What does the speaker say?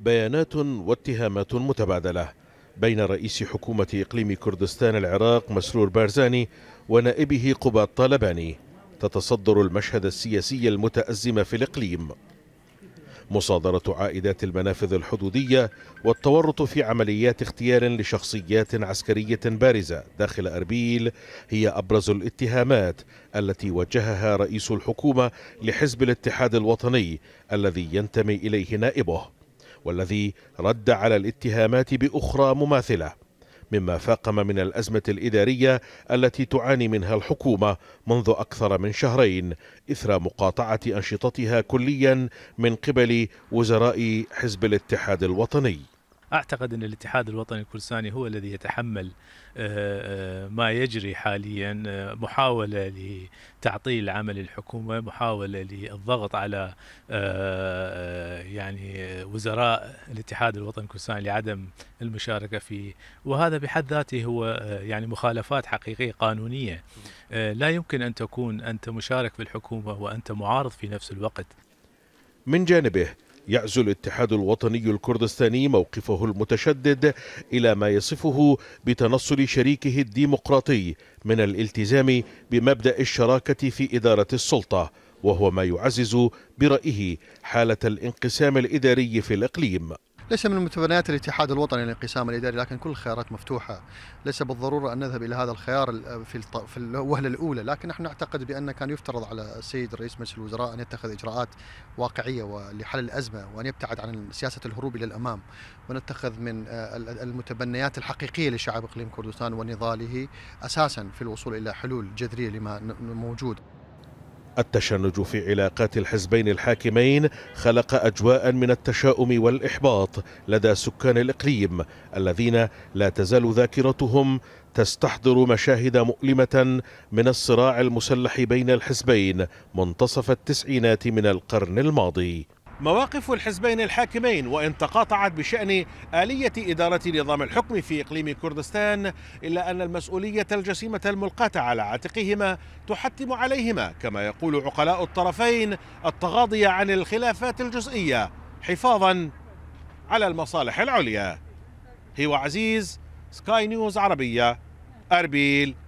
بيانات واتهامات متبادلة بين رئيس حكومة إقليم كردستان العراق مسرور بارزاني ونائبه قباط طالباني تتصدر المشهد السياسي المتأزم في الإقليم مصادرة عائدات المنافذ الحدودية والتورط في عمليات اختيار لشخصيات عسكرية بارزة داخل أربيل هي أبرز الاتهامات التي وجهها رئيس الحكومة لحزب الاتحاد الوطني الذي ينتمي إليه نائبه والذي رد على الاتهامات باخرى مماثله مما فاقم من الازمه الاداريه التي تعاني منها الحكومه منذ اكثر من شهرين اثر مقاطعه انشطتها كليا من قبل وزراء حزب الاتحاد الوطني اعتقد ان الاتحاد الوطني الكردستاني هو الذي يتحمل آه، آه، ما يجري حاليا آه، محاوله لتعطيل عمل الحكومه، محاوله للضغط على يعني وزراء الاتحاد الوطني الكردستاني لعدم المشاركه فيه وهذا بحد ذاته هو آه، يعني مخالفات حقيقيه قانونيه آه، لا يمكن ان تكون انت مشارك في الحكومه وانت معارض في نفس الوقت من جانبه يعزو الاتحاد الوطني الكردستاني موقفه المتشدد الى ما يصفه بتنصل شريكه الديمقراطي من الالتزام بمبدا الشراكه في اداره السلطه وهو ما يعزز برأيه حالة الانقسام الإداري في الإقليم ليس من متبنيات الاتحاد الوطني الانقسام الاداري لكن كل الخيارات مفتوحه ليس بالضروره ان نذهب الى هذا الخيار في في الوهله الاولى لكن نحن نعتقد بان كان يفترض على السيد رئيس مجلس الوزراء ان يتخذ اجراءات واقعيه لحل الازمه وان يبتعد عن سياسه الهروب الى الامام ونتخذ من آه، المتبنيات الحقيقيه لشعب اقليم كردستان ونضاله اساسا في الوصول الى حلول جذريه لما موجود التشنج في علاقات الحزبين الحاكمين خلق أجواء من التشاؤم والإحباط لدى سكان الإقليم الذين لا تزال ذاكرتهم تستحضر مشاهد مؤلمة من الصراع المسلح بين الحزبين منتصف التسعينات من القرن الماضي مواقف الحزبين الحاكمين وإن تقاطعت بشأن آلية إدارة نظام الحكم في إقليم كردستان إلا أن المسؤولية الجسيمة الملقاة على عاتقهما تحتم عليهما كما يقول عقلاء الطرفين التغاضي عن الخلافات الجزئية حفاظا على المصالح العليا هو عزيز سكاي نيوز عربية أربيل